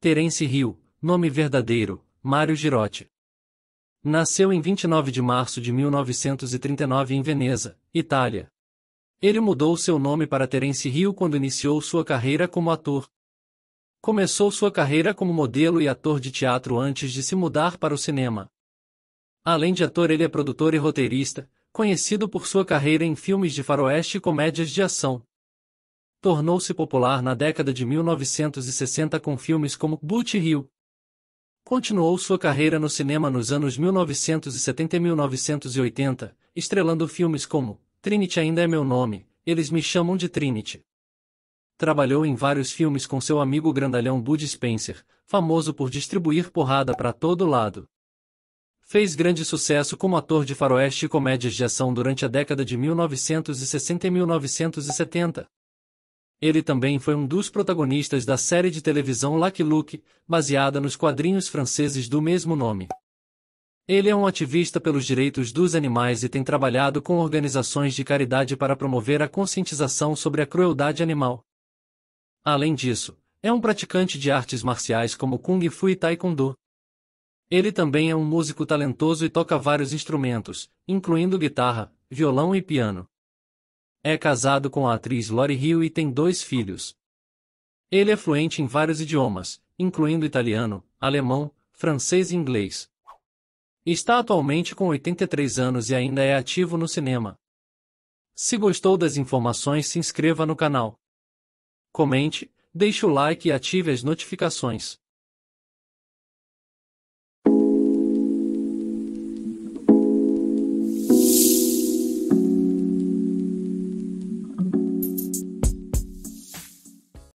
Terence Rio, nome verdadeiro, Mário Girotti. Nasceu em 29 de março de 1939 em Veneza, Itália. Ele mudou seu nome para Terence Rio quando iniciou sua carreira como ator. Começou sua carreira como modelo e ator de teatro antes de se mudar para o cinema. Além de ator, ele é produtor e roteirista, conhecido por sua carreira em filmes de faroeste e comédias de ação tornou-se popular na década de 1960 com filmes como Boot Hill. Continuou sua carreira no cinema nos anos 1970 e 1980, estrelando filmes como Trinity ainda é meu nome, eles me chamam de Trinity. Trabalhou em vários filmes com seu amigo grandalhão Bud Spencer, famoso por distribuir porrada para todo lado. Fez grande sucesso como ator de faroeste e comédias de ação durante a década de 1960 e 1970. Ele também foi um dos protagonistas da série de televisão Lucky Luke, baseada nos quadrinhos franceses do mesmo nome. Ele é um ativista pelos direitos dos animais e tem trabalhado com organizações de caridade para promover a conscientização sobre a crueldade animal. Além disso, é um praticante de artes marciais como Kung Fu e Taekwondo. Ele também é um músico talentoso e toca vários instrumentos, incluindo guitarra, violão e piano. É casado com a atriz Lori Hill e tem dois filhos. Ele é fluente em vários idiomas, incluindo italiano, alemão, francês e inglês. Está atualmente com 83 anos e ainda é ativo no cinema. Se gostou das informações, se inscreva no canal. Comente, deixe o like e ative as notificações.